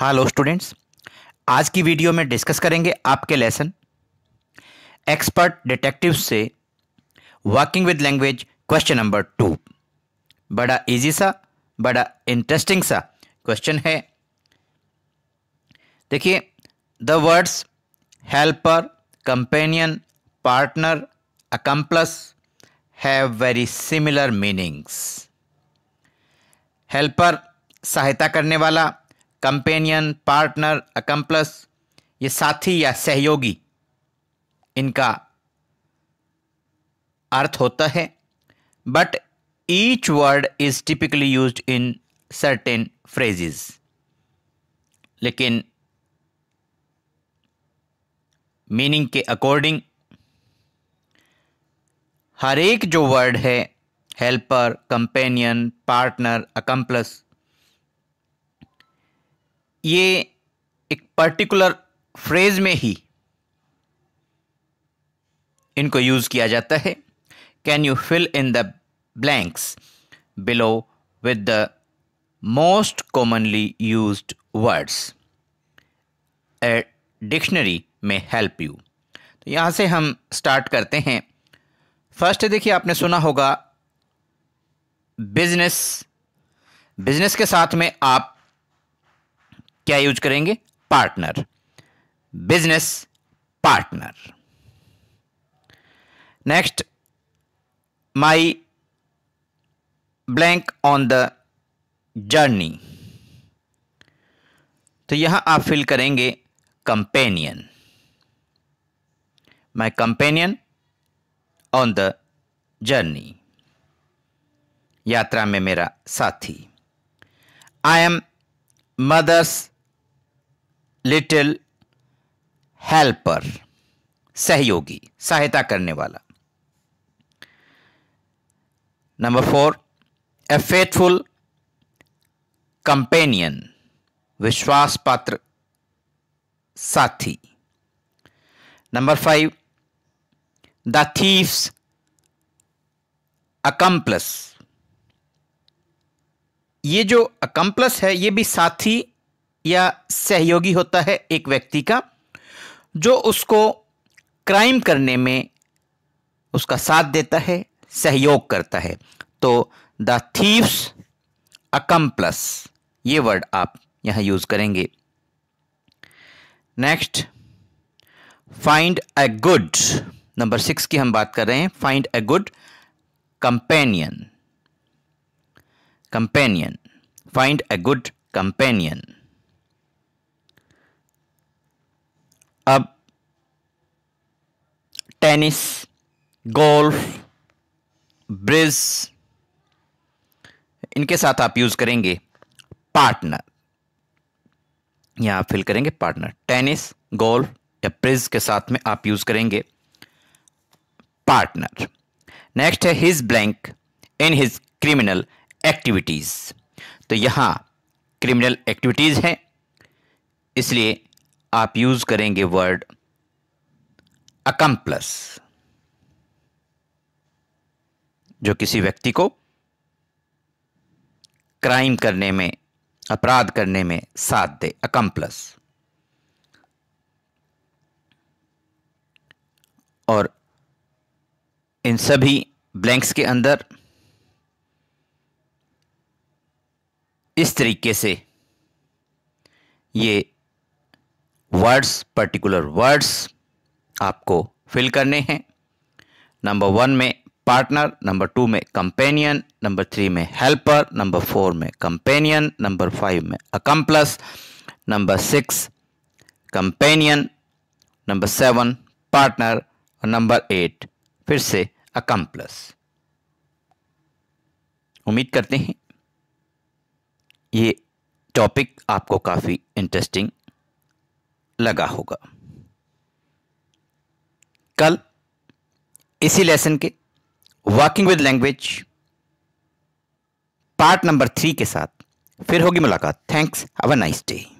hello students आज की video में डिस्कस करेंगे आपके लेसन एक्सपर्ट डिटेक्टिव से working with language question number two बड़ा इजी सा बड़ा इंटरेस्टिंग सा क्वेश्चन है देखिए the words helper companion partner accomplice have very similar meanings helper सहायता करने वाला कंपेनियन पार्टनर अकम्प्लस ये साथी या सहयोगी इनका अर्थ होता है but each word is typically use in certain phrases लेकिन मीनिंग के अकॉर्डिंग हर एक जो वर्ड है हेल्पर कंपेनियन पार्टनर अकम्प्लस ये एक पर्टिकुलर फ्रेज में ही इनको यूज़ किया जाता है can you fill in the blanks below with the most commonly use words a dictionary में हेल्प यू तो यहाँ से हम स्टार्ट करते हैं फर्स्ट देखिए आपने सुना होगा बिजनेस बिजनेस के साथ में आप क्या यूज करेंगे partner business partner next my blank on the journey तो यहां आप फिल करेंगे companion my companion on the journey यात्रा में मेरा साथी I am mother's little helper सहयोगी सहायता करने वाला number four a faithful companion विश्वास पात्र साथी number five the thief's accomplice ये जो अकम्प्लस है ये भी साथी या सहयोगी होता है एक व्यक्ति का जो उसको क्राइम करने में उसका साथ देता है सहयोग करता है तो द थीव्स अकम्प्लस ये वर्ड आप यहां यूज़ करेंगे next find a good number six की हम बात कर रहे हैं find a good companion companion find a good companion अब टेनिस गोल्फ ब्रिज इनके साथ आप यूज करेंगे पार्टनर आप फिल करेंगे पार्टनर टेनिस गोल्फ या ब्रिज के साथ में आप यूज करेंगे पार्टनर नेक्स्ट है his blank in his criminal activities तो यहां क्रिमिनल एक्टिविटीज हैं इसलिए आप यूज करेंगे वर्ड अकम्प्लस जो किसी व्यक्ति को क्राइम करने में अपराध करने में साथ दे अकम्प्लस और इन सभी ब्लैंक्स के अंदर इस तरीके से ये वर्ड्स पर्टिकुलर वर्ड्स आपको फिल करने हैं नंबर वन में पार्टनर नंबर टू में कंपेनियन नंबर थ्री में हेल्पर नंबर फोर में कंपेनियन नंबर फाइव में accomplice number six companion number seven partner और नंबर एट फिर से अकम्प्लस उम्मीद करते हैं ये टॉपिक आपको काफ़ी इंटरेस्टिंग लगा होगा कल इसी लेसन के walking with language part number three के साथ फिर होगी मुलाकात thanks have a nice day